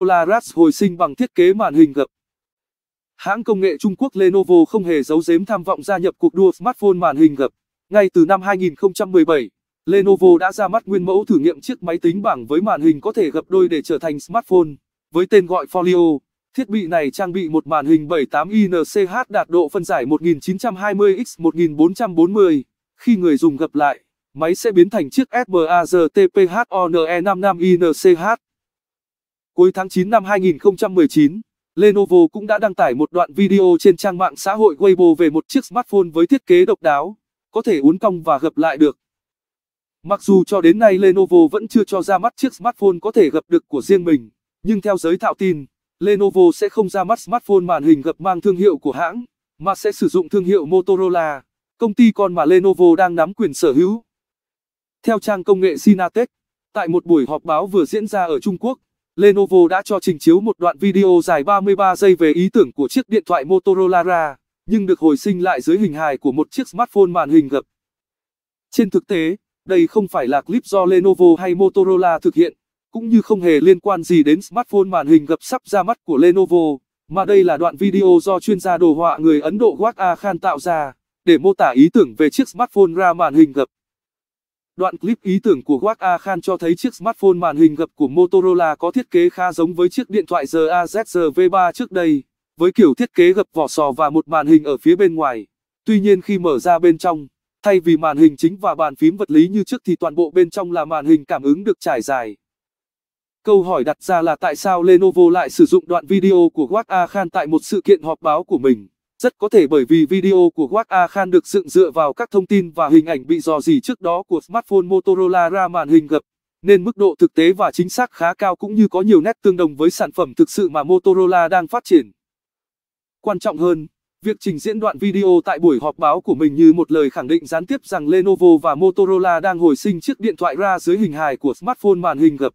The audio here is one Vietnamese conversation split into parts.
Polaris hồi sinh bằng thiết kế màn hình gập. Hãng công nghệ Trung Quốc Lenovo không hề giấu giếm tham vọng gia nhập cuộc đua smartphone màn hình gập. Ngay từ năm 2017, Lenovo đã ra mắt nguyên mẫu thử nghiệm chiếc máy tính bảng với màn hình có thể gập đôi để trở thành smartphone. Với tên gọi Folio, thiết bị này trang bị một màn hình 78 inch đạt độ phân giải 1920x1440. Khi người dùng gập lại, máy sẽ biến thành chiếc SMAZTPHONE55 inch. Cuối tháng 9 năm 2019, Lenovo cũng đã đăng tải một đoạn video trên trang mạng xã hội Weibo về một chiếc smartphone với thiết kế độc đáo, có thể uốn cong và gập lại được. Mặc dù cho đến nay Lenovo vẫn chưa cho ra mắt chiếc smartphone có thể gập được của riêng mình, nhưng theo giới thạo tin, Lenovo sẽ không ra mắt smartphone màn hình gập mang thương hiệu của hãng, mà sẽ sử dụng thương hiệu Motorola, công ty con mà Lenovo đang nắm quyền sở hữu. Theo trang công nghệ Sinatech, tại một buổi họp báo vừa diễn ra ở Trung Quốc, Lenovo đã cho trình chiếu một đoạn video dài 33 giây về ý tưởng của chiếc điện thoại Motorola nhưng được hồi sinh lại dưới hình hài của một chiếc smartphone màn hình gập. Trên thực tế, đây không phải là clip do Lenovo hay Motorola thực hiện, cũng như không hề liên quan gì đến smartphone màn hình gập sắp ra mắt của Lenovo, mà đây là đoạn video do chuyên gia đồ họa người Ấn Độ Wat A Khan tạo ra để mô tả ý tưởng về chiếc smartphone ra màn hình gập. Đoạn clip ý tưởng của Wak A Khan cho thấy chiếc smartphone màn hình gập của Motorola có thiết kế khá giống với chiếc điện thoại ZAZR V3 trước đây, với kiểu thiết kế gập vỏ sò và một màn hình ở phía bên ngoài. Tuy nhiên khi mở ra bên trong, thay vì màn hình chính và bàn phím vật lý như trước thì toàn bộ bên trong là màn hình cảm ứng được trải dài. Câu hỏi đặt ra là tại sao Lenovo lại sử dụng đoạn video của Wak A Khan tại một sự kiện họp báo của mình. Rất có thể bởi vì video của A Khan được dựng dựa vào các thông tin và hình ảnh bị dò dỉ trước đó của smartphone Motorola ra màn hình gập, nên mức độ thực tế và chính xác khá cao cũng như có nhiều nét tương đồng với sản phẩm thực sự mà Motorola đang phát triển. Quan trọng hơn, việc trình diễn đoạn video tại buổi họp báo của mình như một lời khẳng định gián tiếp rằng Lenovo và Motorola đang hồi sinh chiếc điện thoại ra dưới hình hài của smartphone màn hình gập.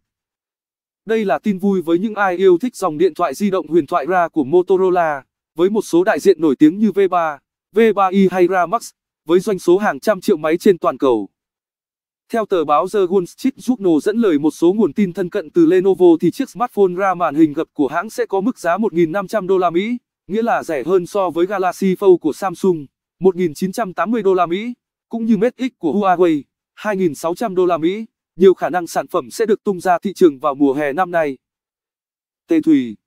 Đây là tin vui với những ai yêu thích dòng điện thoại di động huyền thoại ra của Motorola. Với một số đại diện nổi tiếng như V3, V3i hay Ramax, với doanh số hàng trăm triệu máy trên toàn cầu. Theo tờ báo The Wall Street Journal dẫn lời một số nguồn tin thân cận từ Lenovo thì chiếc smartphone ra màn hình gập của hãng sẽ có mức giá 1.500 đô la Mỹ, nghĩa là rẻ hơn so với Galaxy Fold của Samsung, 1.980 đô la Mỹ, cũng như Mate X của Huawei, 2.600 đô la Mỹ. Nhiều khả năng sản phẩm sẽ được tung ra thị trường vào mùa hè năm nay. Tê Thủy.